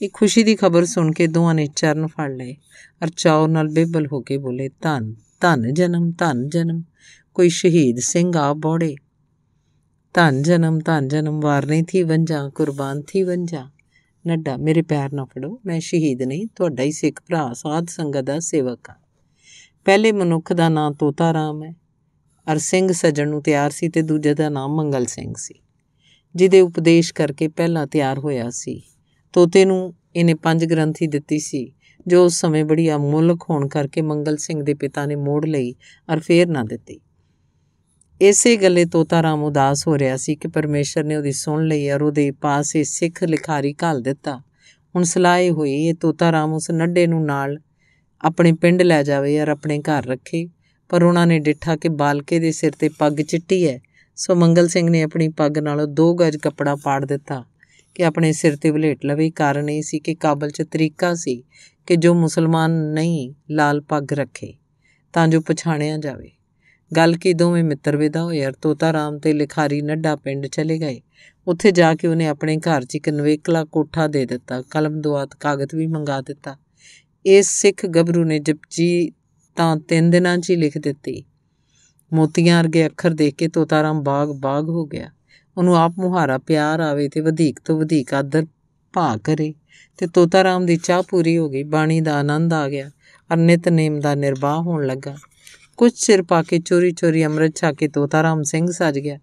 ਇਹ ਖੁਸ਼ੀ ਦੀ ਖਬਰ ਸੁਣ ਕੇ ਦੋਵਾਂ ਨੇ ਚਰਨ ਫੜ ਲਏ ਅਰ ਚਾਉ ਨਾਲ ਬੇਬਲ ਹੋ ਕੇ ਬੋਲੇ ਧੰਨ ਧੰਨ ਜਨਮ ਧੰਨ ਜਨਮ ਕੋਈ ਸ਼ਹੀਦ ਸਿੰਘ ਆ ਬੋੜੇ ਧੰਨ ਜਨਮ ਧੰਨ ਜਨਮ ਵਾਰ ਨਹੀਂ ਥੀ ਵੰਜਾ ਕੁਰਬਾਨ ਥੀ ਵੰਜਾ ਨੱਡਾ ਮੇਰੇ ਪੈਰ ਨਾ ਫੜੋ ਮੈਂ ਸ਼ਹੀਦ ਨਹੀਂ ਤੁਹਾਡਾ ਹੀ ਸਿੱਖ ਭਰਾ ਸਾਧ ਸੰਗਤ ਦਾ ਸੇਵਕ ਹਾਂ ਪਹਿਲੇ ਮਨੁੱਖ ਦਾ ਨਾਂ ਤੋਤਾ ਰਾਮ ਹੈ ਅਰ ਸਿੰਘ ਸਜਣ ਨੂੰ ਤਿਆਰ ਸੀ ਤੇ ਦੂਜੇ ਦਾ ਨਾਮ ਮੰਗਲ ਸਿੰਘ ਸੀ ਜਿਹਦੇ ਉਪਦੇਸ਼ ਕਰਕੇ ਪਹਿਲਾ ਤਿਆਰ ਹੋਇਆ ਸੀ ਤੋਤੇ ਨੂੰ ਇਹਨੇ ਪੰਜ ਗ੍ਰੰਥੀ ਦਿੱਤੀ ਸੀ ਜੋ ਉਸ ਸਮੇਂ ਬੜੀ ਅਮੁੱਲਕ ਹੋਣ ਕਰਕੇ ਮੰਗਲ ਸਿੰਘ ਦੇ ਪਿਤਾ ਨੇ ਮੋੜ ਲਈ ਅਰ ਫੇਰ ਨਾ ਦਿੱਤੀ ਇਸੇ ਗੱਲੇ ਤੋਤਾ ਰਾਮ ਉਦਾਸ ਹੋ ਰਿਹਾ ਸੀ ਕਿ ਪਰਮੇਸ਼ਰ ਨੇ ਉਹਦੀ ਸੁਣ ਲਈ ਅਰ ਉਹਦੇ ਪਾਸੇ ਸਿੱਖ ਲਿਖਾਰੀ ਘਾਲ ਦਿੱਤਾ ਹੁਣ ਸਲਾਹ ਹੋਈ ਇਹ ਤੋਤਾ ਰਾਮ ਉਸ ਨੱਡੇ ਨੂੰ ਨਾਲ ਆਪਣੇ ਪਿੰਡ ਲੈ ਜਾਵੇ ਯਾਰ ਆਪਣੇ ਘਰ ਰੱਖੇ ਪਰ ਉਹਨਾਂ ਨੇ ਡਿੱਠਾ ਕਿ ਬਾਲਕੇ ਦੇ ਸਿਰ ਤੇ ਪੱਗ ਚਿੱਟੀ ਹੈ ਸੋ ਮੰਗਲ ਸਿੰਘ ਨੇ ਆਪਣੀ ਪੱਗ ਨਾਲ 2 ਗਜ ਕੱਪੜਾ ਪਾੜ ਦਿੱਤਾ ਕਿ ਆਪਣੇ ਸਿਰ ਤੇ ਬਲੇਟ ਲਵੇ ਕਾਰਨ ਇਹ ਸੀ ਕਿ ਕਾਬਲ 'ਚ ਤਰੀਕਾ ਸੀ ਕਿ ਜੋ ਮੁਸਲਮਾਨ ਨਹੀਂ ਲਾਲ ਪੱਗ ਰੱਖੇ ਤਾਂ ਜੋ ਪਛਾਣਿਆ ਜਾਵੇ ਗੱਲ ਕੀ ਦੋਵੇਂ ਮਿੱਤਰ ਵਿਦਾ ਹੋਏ ਤੋਤਾ ਰਾਮ ਤੇ ਲਿਖਾਰੀ ਨੱਡਾ ਪਿੰਡ ਚਲੇ ਗਏ ਉੱਥੇ ਜਾ ਕੇ ਉਹਨੇ ਆਪਣੇ ਘਰ 'ਚ ਇੱਕ ਨਵੇਕਲਾ ਕੋਠਾ ਦੇ ਦਿੱਤਾ ਕਲਮ ਦੁਆਤ ਕਾਗਜ਼ ਵੀ ਮੰਗਾ ਦਿੱਤਾ ਇਸ ਸਿੱਖ ਗੱਭਰੂ ਨੇ ਜਪਜੀ ਤਾਂ ਤਿੰਨ ਦਿਨਾਂ 'ਚ ਹੀ ਲਿਖ ਦਿੱਤੀ ਮੋਤੀਆਂ ਵਰਗੇ ਅੱਖਰ ਦੇਖ ਕੇ ਤੋਤਾਰਾਮ ਬਾਗ ਬਾਗ ਹੋ ਗਿਆ ਉਹਨੂੰ ਆਪ ਮੁਹਾਰਾ ਪਿਆਰ ਆਵੇ ਤੇ ਵਧੇਕ ਤੋਂ ਵਧੇਕ ਆਦਰ ਭਾ ਕਰੇ ਤੇ ਤੋਤਾਰਾਮ ਦੀ ਚਾਹ ਪੂਰੀ ਹੋ ਗਈ ਬਾਣੀ ਦਾ ਆਨੰਦ ਆ ਗਿਆ ਅਰ ਨਿਤਨੇਮ ਦਾ ਨਿਰਵਾਹ ਹੋਣ ਲੱਗਾ ਕੁਝ ਚਿਰ ਪਾ ਕੇ ਚੋਰੀ ਚੋਰੀ ਅੰਮ੍ਰਿਤ ਛਾ ਕੇ ਤੋਤਾਰਾਮ ਸਿੰਘ ਸਜ ਗਿਆ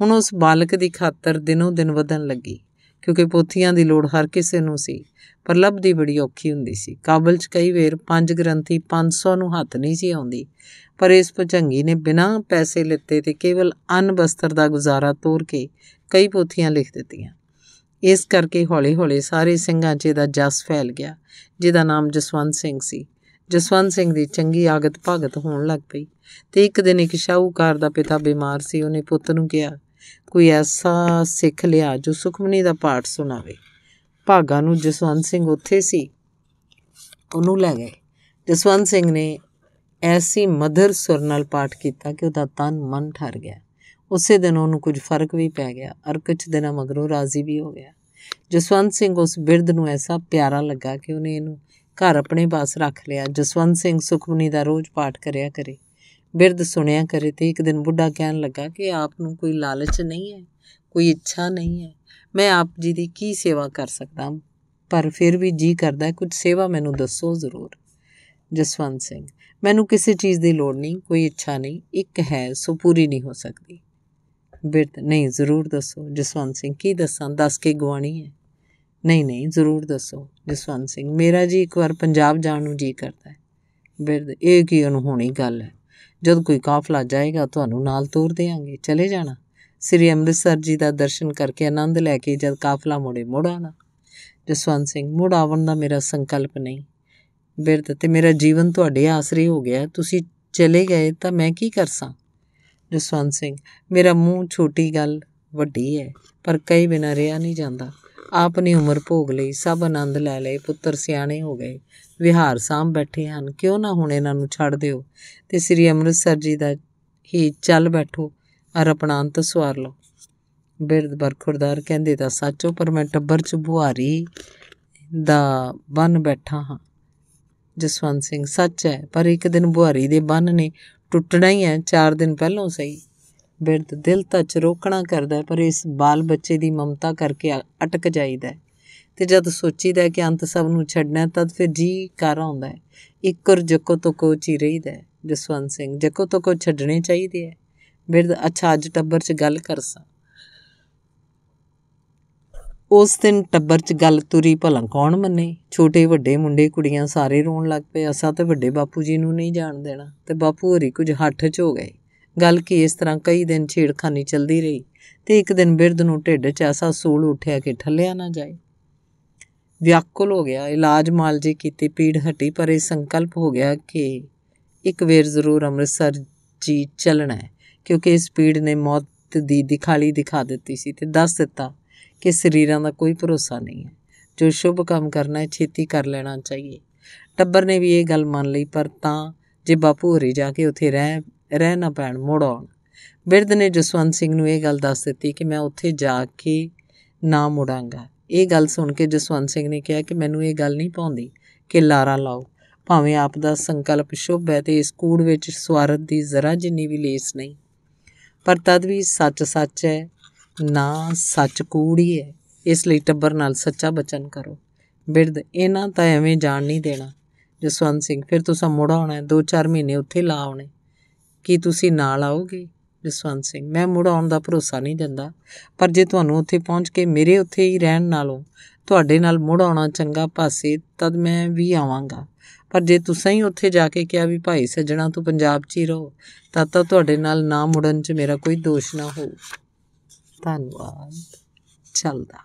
ਹੁਣ ਉਸ ਬਾਲਕ ਦੀ ਖਾਤਰ ਦਿਨੋਂ ਦਿਨ ਵਧਣ ਲੱਗੀ ਕਿਉਂਕਿ ਪੋਥੀਆਂ ਦੀ ਲੋੜ ਹਰ ਕਿਸੇ ਨੂੰ ਸੀ ਪਰ ਲੱਭਦੀ ਬੜੀ ਔਖੀ ਹੁੰਦੀ ਸੀ ਕਾਬਲ 'ਚ ਕਈ ਵੇਰ ਪੰਜ ਗ੍ਰੰਥੀ 500 ਨੂੰ ਹੱਥ ਨਹੀਂ ਸੀ ਆਉਂਦੀ ਪਰ ਇਸ ਪਚੰਗੀ ਨੇ ਬਿਨਾਂ ਪੈਸੇ ਲਿੱਤੇ ਤੇ ਕੇਵਲ ਅਨ ਬਸਤਰ ਦਾ ਗੁਜ਼ਾਰਾ ਤੋਰ ਕੇ ਕਈ ਪੋਥੀਆਂ ਲਿਖ ਦਿੱਤੀਆਂ ਇਸ ਕਰਕੇ ਹੌਲੀ-ਹੌਲੀ ਸਾਰੇ ਸਿੰਘਾਂ 'ਚ ਇਹਦਾ ਜਸ ਫੈਲ ਗਿਆ ਜਿਹਦਾ ਨਾਮ ਜਸਵੰਤ ਸਿੰਘ ਸੀ ਜਸਵੰਤ ਸਿੰਘ ਦੀ ਚੰਗੀ ਆਗਤ ਭਗਤ ਹੋਣ ਲੱਗ ਪਈ ਤੇ ਇੱਕ ਦਿਨ ਇੱਕ ਸ਼ਾਹੂਕਾਰ ਦਾ ਪਿਤਾ ਬਿਮਾਰ ਸੀ ਉਹਨੇ ਪੁੱਤ ਨੂੰ ਕਿਹਾ ਕੋਈ ਐਸਾ ਸਿੱਖ ਲਿਆ ਜੋ ਸੁਖਮਨੀ ਦਾ ਪਾਠ ਸੁਣਾਵੇ ਭਾਗਾ ਨੂੰ ਜਸਵੰਤ ਸਿੰਘ ਉੱਥੇ ਸੀ ਉਹਨੂੰ ਲੈ ਗਏ ਜਸਵੰਤ ਸਿੰਘ ਨੇ ਐਸੀ ਮਧਰ ਸੁਰ ਨਾਲ ਪਾਠ ਕੀਤਾ ਕਿ ਉਹਦਾ ਤਨ ਮਨ ਠਰ ਗਿਆ ਉਸੇ ਦਿਨ ਉਹਨੂੰ ਕੁਝ ਫਰਕ ਵੀ ਪੈ ਗਿਆ ਔਰ ਕੁਝ ਦਿਨਾਂ ਮਗਰੋਂ ਰਾਜ਼ੀ ਵੀ ਹੋ ਗਿਆ ਜਸਵੰਤ ਸਿੰਘ ਉਸ ਬਿਰਦ ਨੂੰ ਐਸਾ ਪਿਆਰਾ ਲੱਗਾ ਕਿ ਉਹਨੇ ਇਹਨੂੰ ਘਰ ਆਪਣੇ ਪਾਸ ਰੱਖ ਲਿਆ ਜਸਵੰਤ ਸਿੰਘ ਸੁਖਮਨੀ ਦਾ ਰੋਜ਼ ਪਾਠ ਕਰਿਆ ਕਰੇ ਬਿਰਦ ਸੁਣਿਆ ਕਰੇ ਤੇ ਇੱਕ ਦਿਨ ਬੁੱਢਾ ਕਹਿਣ ਲੱਗਾ ਕਿ ਆਪ ਨੂੰ ਕੋਈ ਲਾਲਚ ਨਹੀਂ ਹੈ ਕੋਈ ਇੱਛਾ ਨਹੀਂ ਹੈ ਮੈਂ ਆਪ ਜੀ ਦੀ ਕੀ ਸੇਵਾ ਕਰ ਸਕਦਾ ਪਰ ਫਿਰ ਵੀ ਜੀ ਕਰਦਾ ਕੁਝ ਸੇਵਾ ਮੈਨੂੰ ਦੱਸੋ ਜ਼ਰੂਰ ਜਸਵੰਤ ਸਿੰਘ ਮੈਨੂੰ ਕਿਸੇ ਚੀਜ਼ ਦੀ ਲੋੜ ਨਹੀਂ ਕੋਈ ਇੱਛਾ ਨਹੀਂ ਇੱਕ ਹੈ ਸੋ ਪੂਰੀ ਨਹੀਂ ਹੋ ਸਕਦੀ ਬਿਰਦ ਨਹੀਂ ਜ਼ਰੂਰ ਦੱਸੋ ਜਸਵੰਤ ਸਿੰਘ ਕੀ ਦੱਸਾਂ ਦੱਸ ਕੇ ਗਵਾਣੀ ਹੈ ਨਹੀਂ ਨਹੀਂ ਜ਼ਰੂਰ ਦੱਸੋ ਜਸਵੰਤ ਸਿੰਘ ਮੇਰਾ ਜੀ ਇੱਕ ਵਾਰ ਪੰਜਾਬ ਜਾਣ ਨੂੰ ਜੀ ਕਰਦਾ ਹੈ ਬਿਰਦ ਇਹ ਕੀ ਅਨਹੋਣੀ ਗੱਲ ਹੈ ਜਦ ਕੋਈ ਕਾਫਲਾ ਜਾਏਗਾ ਤੁਹਾਨੂੰ ਨਾਲ ਤੋਰ ਦੇਵਾਂਗੇ ਚਲੇ ਜਾਣਾ ਸ੍ਰੀ ਅੰਮ੍ਰਿਤਸਰ ਜੀ ਦਾ ਦਰਸ਼ਨ ਕਰਕੇ ਆਨੰਦ ਲੈ ਕੇ ਜਦ ਕਾਫਲਾ ਮੋੜੇ ਮੁੜ ਜਸਵੰਤ ਸਿੰਘ ਮੁੜ ਆਉਣ ਦਾ ਮੇਰਾ ਸੰਕਲਪ ਨਹੀਂ ਬਿਰਤ ਤੇ ਮੇਰਾ ਜੀਵਨ ਤੁਹਾਡੇ ਆਸਰੇ ਹੋ ਗਿਆ ਤੁਸੀਂ ਚਲੇ ਗਏ ਤਾਂ ਮੈਂ ਕੀ ਕਰਸਾਂ ਜਸਵੰਤ ਸਿੰਘ ਮੇਰਾ ਮੂੰਹ ਛੋਟੀ ਗੱਲ ਵੱਡੀ ਹੈ ਪਰ ਕਈ ਬਿਨਾ ਰਿਆ ਨਹੀਂ ਜਾਂਦਾ ਆਪਣੀ ਉਮਰ ਭੋਗ ਲਈ ਸਭ ਆਨੰਦ ਲੈ ਲਏ ਪੁੱਤਰ ਸਿਆਣੇ ਹੋ ਗਏ ਵਿਹਾਰ ਸਾਂਭ ਬੈਠੇ ਹਨ ਕਿਉਂ ਨਾ ਹੁਣ ਇਹਨਾਂ ਨੂੰ ਛੱਡ ਦਿਓ ਤੇ ਸ੍ਰੀ ਅੰਮ੍ਰਿਤਸਰ ਜੀ ਦਾ ਹੀ ਚੱਲ ਬੈਠੋ ਅਰ ਆਪਣਾ ਅੰਤ ਸਵਾਰ ਲਓ ਬਿਰਦ ਬਰਖੁਰਦਾਰ ਕਹਿੰਦੇ ਤਾਂ ਸੱਚੋ ਪਰ ਮੈਂ ਟੱਬਰ ਚ ਬੁਹਾਰੀ ਦਾ ਬਨ ਬੈਠਾ ਹਾਂ ਜਸਵੰਤ ਸਿੰਘ ਸੱਚ ਹੈ ਪਰ ਇੱਕ ਦਿਨ ਬੁਹਾਰੀ ਦੇ ਬੰਨ ਨੇ ਟੁੱਟਣਾ ਹੀ ਹੈ 4 ਦਿਨ ਪਹਿਲਾਂ ਸਹੀ ਬਿਰਦ ਦਿਲ ਤਾਂ ਚਰੋਕਣਾ ਕਰਦਾ ਪਰ ਇਸ ਬਾਲ ਬੱਚੇ ਦੀ ਮਮਤਾ ਕਰਕੇ ਅਟਕ ਜਾਂਦਾ ਤੇ ਜਦ ਸੋਚੀਦਾ ਕਿ ਅੰਤ ਸਭ ਨੂੰ ਛੱਡਣਾ ਤਦ ਫਿਰ ਜੀ ਕਰ ਆਉਂਦਾ ਇੱਕਰ ਇੱਕ ਔਰ ਜੱਕੋ ਤੋਂ ਕੋ ਚੀ ਰਹੀਦਾ ਜਸਵੰਤ ਸਿੰਘ ਜੱਕੋ ਤੋਂ ਕੋ ਛੱਡਣੇ ਚਾਹੀਦੇ ਐ ਬਿਰਧ ਅੱਛਾ ਅੱਜ ਟੱਬਰ 'ਚ ਗੱਲ ਕਰਸਾ ਉਸ ਦਿਨ ਟੱਬਰ 'ਚ ਗੱਲ ਤੁਰੀ ਭਲਾ ਕੌਣ ਮੰਨੇ ਛੋਟੇ ਵੱਡੇ ਮੁੰਡੇ ਕੁੜੀਆਂ ਸਾਰੇ ਰੋਣ ਲੱਗ ਪਏ ਅਸਾਂ ਤੇ ਵੱਡੇ ਬਾਪੂ ਜੀ ਨੂੰ ਨਹੀਂ ਜਾਣ ਦੇਣਾ ਤੇ ਬਾਪੂ ਹੋਰੀ ਕੁਝ ਹੱਠ 'ਚ ਹੋ ਗਏ ਗੱਲ ਕਿ ਇਸ ਤਰ੍ਹਾਂ ਕਈ ਦਿਨ ਛੇੜਖਾਨੀ ਚੱਲਦੀ ਰਹੀ ਤੇ ਇੱਕ ਦਿਨ ਬਿਰਧ ਨੂੰ ਢਿੱਡ 'ਚ ਐਸਾ ਸੂਲ ਉੱਠਿਆ ਕਿ ਠੱਲਿਆ ਨਾ ਜਾਏ ਵਿਆਕੁਲ ਹੋ ਗਿਆ ਇਲਾਜ ਮਾਲਜੀ ਕੀਤੀ ਪੀੜ ਹਟੀ ਪਰ ਇਹ ਸੰਕਲਪ ਹੋ ਗਿਆ ਕਿ ਇੱਕ ਵੇਰ ਜ਼ਰੂਰ ਅੰਮ੍ਰਿਤਸਰ ਜੀ ਚੱਲਣਾ ਹੈ ਕਿਉਂਕਿ ਇਸ ਪੀੜ ਨੇ ਮੌਤ ਦੀ ਦਿਖਾਲੀ ਦਿਖਾ ਦਿੱਤੀ ਸੀ ਤੇ ਦੱਸ ਦਿੱਤਾ ਕਿ ਸਰੀਰਾਂ ਦਾ ਕੋਈ ਭਰੋਸਾ ਨਹੀਂ ਹੈ ਜੋ ਸ਼ੁਭ ਕੰਮ ਕਰਨਾ ਹੈ ਛੇਤੀ ਕਰ ਲੈਣਾ ਚਾਹੀਏ ਟੱਬਰ ਨੇ ਵੀ ਇਹ ਗੱਲ ਮੰਨ ਲਈ ਪਰ ਤਾਂ ਜੇ ਬਾਪੂ ਹਰੀ ਜਾ ਕੇ ਉੱਥੇ ਰਹਿ ਰਹਿ ਨਾ ਪੈਣ ਮੁੜ ਆਉਣ ਬਿਰਧ ਨੇ ਜਸਵੰਤ ਸਿੰਘ ਨੂੰ ਇਹ ਗੱਲ ਦੱਸ ਦਿੱਤੀ ਕਿ ਮੈਂ ਉੱਥੇ ਜਾ ਕੇ ਨਾ ਮੁੜਾਂਗਾ ਇਹ ਗੱਲ ਸੁਣ ਕੇ ਜਸਵੰਤ ਸਿੰਘ ਨੇ ਕਿਹਾ ਕਿ ਮੈਨੂੰ ਇਹ ਗੱਲ ਨਹੀਂ ਪਾਉਂਦੀ ਕਿ ਲਾਰਾ ਲਾਓ ਭਾਵੇਂ ਆਪ ਦਾ ਸੰਕਲਪ ਸ਼ੁਭ ਹੈ ਤੇ ਇਸ ਕੂੜ ਵਿੱਚ ਸਵਾਰਤ ਦੀ ਜ਼ਰਾ ਜਿੰਨੀ ਵੀ ਲੇਸ ਨਹੀਂ ਪਰ ਤਦ ਵੀ ਸੱਚ ਸੱਚ ਹੈ ਨਾ ਸੱਚ ਕੂੜ ਹੀ ਹੈ ਇਸ ਲਈ ਟੱਬਰ ਨਾਲ ਸੱਚਾ ਬਚਨ ਕਰੋ ਬਿਰਧ ਇਹਨਾਂ ਤਾਂ ਐਵੇਂ ਜਾਣ ਨਹੀਂ ਦੇਣਾ ਜਸਵੰਤ ਸਿੰਘ ਫਿਰ ਤੁਸੀਂ ਮੁੜਾਉਣਾ ਆਉਣਾ 2-4 ਮਹੀਨੇ ਉੱਥੇ ਲਾ ਆਉਣੇ ਕੀ ਤੁਸੀਂ ਨਾਲ ਆਓਗੇ ਜਸਵੰਤ ਸਿੰਘ ਮੈਂ ਮੁੜ ਆਉਣ ਦਾ ਭਰੋਸਾ ਨਹੀਂ ਦਿੰਦਾ ਪਰ ਜੇ ਤੁਹਾਨੂੰ ਉੱਥੇ ਪਹੁੰਚ ਕੇ ਮੇਰੇ ਉੱਥੇ ਹੀ ਰਹਿਣ ਨਾਲੋਂ ਤੁਹਾਡੇ ਨਾਲ ਮੁੜ ਆਉਣਾ ਚੰਗਾ ਪਾਸੇ ਤਦ ਮੈਂ ਵੀ ਆਵਾਂਗਾ ਪਰ ਜੇ ਤੁਸੀਂ ਹੀ ਉੱਥੇ ਜਾ ਕੇ ਕਿਹਾ ਵੀ ਭਾਈ ਸੱਜਣਾ ਤੂੰ ਪੰਜਾਬ 'ਚ ਹੀ ਰਹੋ ਤਦ ਤਾਂ ਤੁਹਾਡੇ ਨਾਲ ਨਾ ਮੁੜਨ 'ਚ ਮੇਰਾ ਕੋਈ ਦੋਸ਼ ਨਾ ਹੋਊ ਧੰਨਵਾਦ ਚੱਲਦਾ